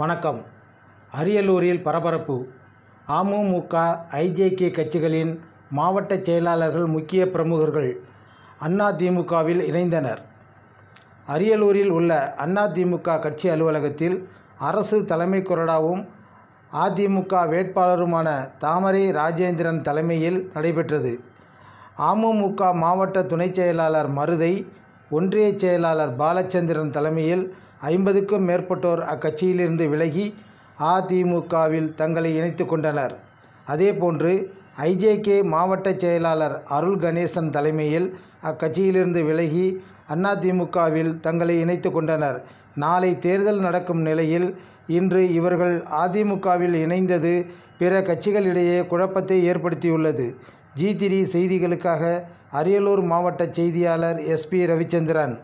வணக்கம் அரியலூரில் பரபரப்பு அமமுக ஐஜேகே கட்சிகளின் மாவட்ட செயலாளர்கள் முக்கிய பிரமுகர்கள் அதிமுகவில் இணைந்தனர் அரியலூரில் உள்ள அதிமுக கட்சி அலுவலகத்தில் அரசு தலைமை கொறடாவும் அதிமுக வேட்பாளருமான தாமரை ராஜேந்திரன் தலைமையில் நடைபெற்றது அமமுக மாவட்ட துணைச் செயலாளர் மருதை ஒன்றிய செயலாளர் பாலச்சந்திரன் தலைமையில் ஐம்பதுக்கும் மேற்பட்டோர் அக்கட்சியிலிருந்து விலகி அதிமுகவில் தங்களை இணைத்து கொண்டனர் அதேபோன்று ஐஜேகே மாவட்ட செயலாளர் அருள் கணேசன் தலைமையில் அக்கட்சியிலிருந்து விலகி அதிமுகவில் தங்களை இணைத்து கொண்டனர் நாளை தேர்தல் நடக்கும் நிலையில் இன்று இவர்கள் அதிமுகவில் இணைந்தது பிற கட்சிகளிடையே குழப்பத்தை ஏற்படுத்தியுள்ளது ஜி திரி செய்திகளுக்காக அரியலூர் மாவட்ட செய்தியாளர் எஸ்பி ரவிச்சந்திரன்